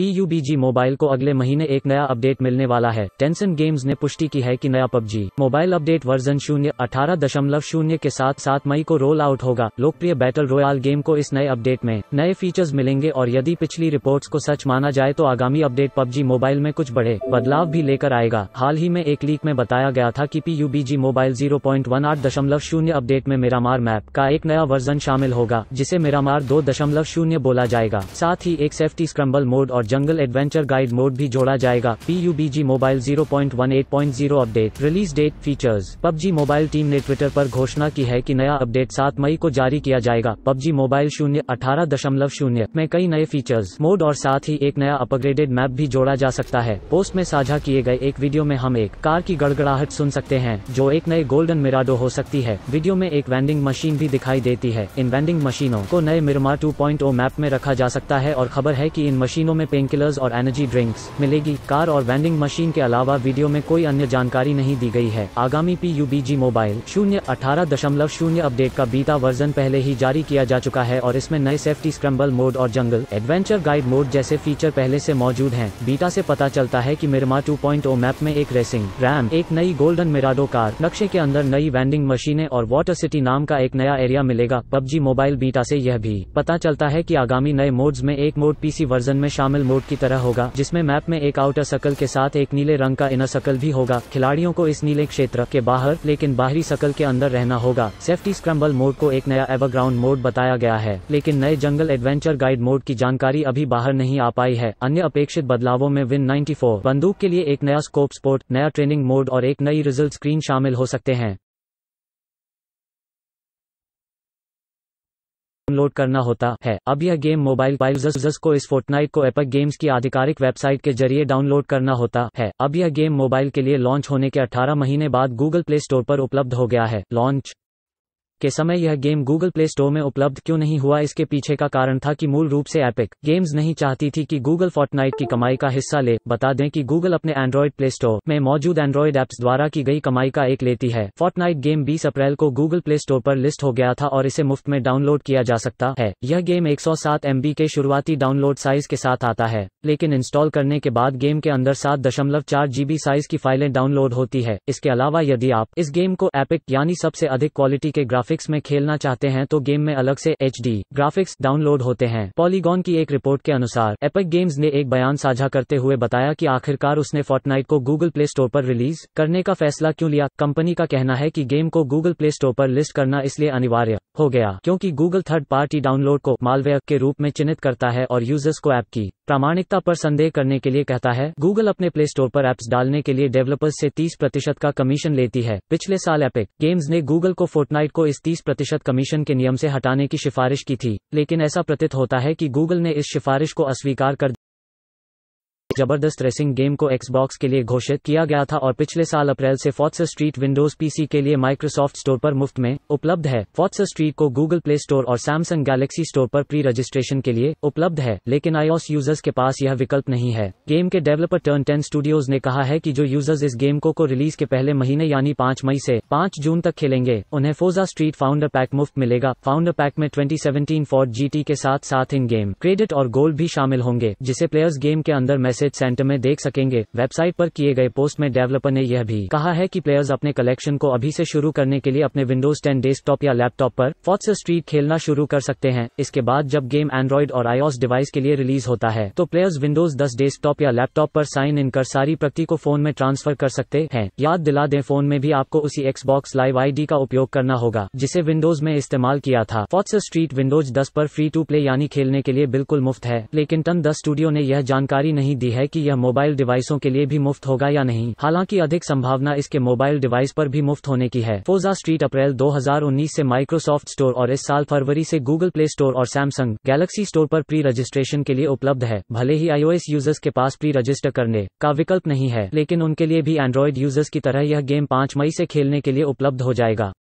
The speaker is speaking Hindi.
PUBG मोबाइल को अगले महीने एक नया अपडेट मिलने वाला है टेंसन गेम्स ने पुष्टि की है कि नया पबजी मोबाइल अपडेट वर्जन शून्य अठारह दशमलव शून्य के साथ सात मई को रोल आउट होगा लोकप्रिय बैटल रॉयल गेम को इस नए अपडेट में नए फीचर्स मिलेंगे और यदि पिछली रिपोर्ट्स को सच माना जाए तो आगामी अपडेट पबजी मोबाइल में कुछ बड़े बदलाव भी लेकर आएगा हाल ही में एक लीक में बताया गया था की पी मोबाइल जीरो अपडेट में मेरामार मैप का एक नया वर्जन शामिल होगा जिसे मेरामार दो बोला जाएगा साथ ही एक सेफ्टी स्क्रम्बल मोड और और जंगल एडवेंचर गाइड मोड भी जोड़ा जाएगा P mobile 0.18.0 update release date features PUBG mobile team ने ट्विटर पर घोषणा की है कि नया अपडेट 7 मई को जारी किया जाएगा पबजी मोबाइल शून्य अठारह दशमलव शून्य में कई नए फीचर्स मोड और साथ ही एक नया अपग्रेडेड मैप भी जोड़ा जा सकता है पोस्ट में साझा किए गए एक वीडियो में हम एक कार की गड़गड़ाहट सुन सकते हैं जो एक नए गोल्डन मिराडो हो सकती है वीडियो में एक वेंडिंग मशीन भी दिखाई देती है इन वेंडिंग मशीनों को नए मिरमा 2.0 मैप में रखा जा सकता है और खबर है कि इन मशीनों में पेन किलर्स और एनर्जी ड्रिंक्स मिलेगी कार और वेंडिंग मशीन के अलावा वीडियो में कोई अन्य जानकारी नहीं दी गई है आगामी पी मोबाइल शून्य अठारह दशमलव शून्य अपडेट का बीता वर्जन पहले ही जारी किया जा चुका है और इसमें नए सेफ्टी स्क्रम्बल मोड और जंगल एडवेंचर गाइड मोड जैसे फीचर पहले ऐसी मौजूद है बीटा ऐसी पता चलता है की मिरमा टू मैप में एक रेसिंग रैम एक नई गोल्डन मिराडो कार नक्शे के अंदर नई वेंडिंग मशीने और वाटर सिटी नाम का एक नया एरिया मिलेगा पबजी मोबाइल बीटा से यह भी पता चलता है कि आगामी नए मोड्स में एक मोड पीसी वर्जन में शामिल सर्कल मोड की तरह होगा जिसमें मैप में एक आउटर सर्कल के साथ एक नीले रंग का इनर सर्कल भी होगा खिलाड़ियों को इस नीले क्षेत्र के बाहर लेकिन बाहरी सकल के अंदर रहना होगा सेफ्टी स्क्रम्बल मोड को एक नया एवरग्राउंड मोड बताया गया है लेकिन नए जंगल एडवेंचर गाइड मोड की जानकारी अभी बाहर नहीं आ पाई है अन्य अपेक्षित बदलावों में विन 94 बंदूक के लिए एक नया स्कोप स्पोर्ट नया ट्रेनिंग मोड और एक नई रिजल्ट स्क्रीन शामिल हो सकते हैं डाउनलोड करना होता है अब यह गेम मोबाइल यूजर्स को इस फोर्टनाइट को एपक गेम्स की आधिकारिक वेबसाइट के जरिए डाउनलोड करना होता है अब यह गेम मोबाइल के लिए लॉन्च होने के 18 महीने बाद गूगल प्ले स्टोर पर उपलब्ध हो गया है लॉन्च के समय यह गेम गूगल प्ले स्टोर में उपलब्ध क्यों नहीं हुआ इसके पीछे का कारण था कि मूल रूप से एपिक गेम्स नहीं चाहती थी कि गूगल फोर्टनाइट की कमाई का हिस्सा ले बता दें कि गूगल अपने एंड्रॉइड प्ले स्टोर में मौजूद एंड्रॉइड एप्स द्वारा की गई कमाई का एक लेती है फोर्टनाइट गेम बीस अप्रैल को गूगल प्ले स्टोर आरोप लिस्ट हो गया था और इसे मुफ्त में डाउनलोड किया जा सकता है यह गेम एक सौ के शुरुआती डाउनलोड साइज के साथ आता है लेकिन इंस्टॉल करने के बाद गेम के अंदर सात दशमलव चार जीबी साइज की फाइलें डाउनलोड होती है इसके अलावा यदि आप इस गेम को एपिक यानी सबसे अधिक क्वालिटी के ग्राफिक ग्राफिक्स में खेलना चाहते हैं तो गेम में अलग से एच ग्राफिक्स डाउनलोड होते हैं पॉलीगॉन की एक रिपोर्ट के अनुसार एपिक गेम्स ने एक बयान साझा करते हुए बताया कि आखिरकार उसने फोर्टनाइट को गूगल प्ले स्टोर पर रिलीज करने का फैसला क्यों लिया कंपनी का कहना है कि गेम को गूगल प्ले स्टोर पर लिस्ट करना इसलिए अनिवार्य हो गया क्योंकि गूगल थर्ड पार्टी डाउनलोड को मालवेयर के रूप में चिन्हित करता है और यूजर्स को ऐप की प्रामाणिकता पर संदेह करने के लिए कहता है गूगल अपने प्ले स्टोर पर ऐप्स डालने के लिए डेवलपर्स से 30 प्रतिशत का कमीशन लेती है पिछले साल एपिक गेम्स ने गूगल को फोर्टनाइट को इस 30 प्रतिशत कमीशन के नियम से हटाने की सिफारिश की थी लेकिन ऐसा प्रतीत होता है कि गूगल ने इस सिफारिश को अस्वीकार कर जबरदस्त रेसिंग गेम को एक्सबॉक्स के लिए घोषित किया गया था और पिछले साल अप्रैल से फोर्स स्ट्रीट विंडोज पीसी के लिए माइक्रोसॉफ्ट स्टोर पर मुफ्त में उपलब्ध है फॉक्स स्ट्रीट को गूगल प्ले स्टोर और सैमसंग गैलेक्सी स्टोर पर प्री रजिस्ट्रेशन के लिए उपलब्ध है लेकिन आईओस यूजर्स के पास यह विकल्प नहीं है गेम के डेवलपर टर्न टेन स्टूडियोज ने कहा है की जो यूजर्स इस गेम को, को रिलीज के पहले महीने यानी पाँच मई ऐसी पाँच जून तक खेलेंगे उन्हें फोजा स्ट्रीट फाउंडर पैक मुफ्त मिलेगा फाउंडर पैक में ट्वेंटी सेवेंटीन फोर्ट जीटी के साथ साथ इन गेम क्रेडिट और गोल्ड भी शामिल होंगे जिसे प्लेयर्स गेम के अंदर मैसेज एसेट सेंटर में देख सकेंगे वेबसाइट पर किए गए पोस्ट में डेवलपर ने यह भी कहा है कि प्लेयर्स अपने कलेक्शन को अभी से शुरू करने के लिए अपने विंडोज 10 डेस्कटॉप या लैपटॉप पर फॉर्स स्ट्रीट खेलना शुरू कर सकते हैं इसके बाद जब गेम एंड्रॉइड और आईओस डिवाइस के लिए रिलीज होता है तो प्लेयर्स विंडोज दस डेस्कटॉप या लैपटॉप आरोप साइन इन कर सारी प्रगति को फोन में ट्रांसफर कर सकते हैं याद दिला दें फोन में भी आपको उसी एक्सबॉक्स लाइव आईडी का उपयोग करना होगा जिसे विंडोज में इस्तेमाल किया था फॉक्स स्ट्रीट विंडोज दस आरोप फ्री टू प्ले यानी खेलने के लिए बिल्कुल मुफ्त है लेकिन टन दस स्टूडियो ने यह जानकारी नहीं दी है कि यह मोबाइल डिवाइसों के लिए भी मुफ्त होगा या नहीं हालांकि अधिक संभावना इसके मोबाइल डिवाइस पर भी मुफ्त होने की है फोजा स्ट्रीट अप्रैल 2019 से माइक्रोसॉफ्ट स्टोर और इस साल फरवरी से गूगल प्ले स्टोर और सैमसंग गैलेक्सी स्टोर पर प्री रजिस्ट्रेशन के लिए उपलब्ध है भले ही आईओ यूजर्स के पास प्री रजिस्टर करने का विकल्प नहीं है लेकिन उनके लिए भी एंड्रॉइड यूजर्स की तरह यह गेम पाँच मई ऐसी खेलने के लिए उपलब्ध हो जाएगा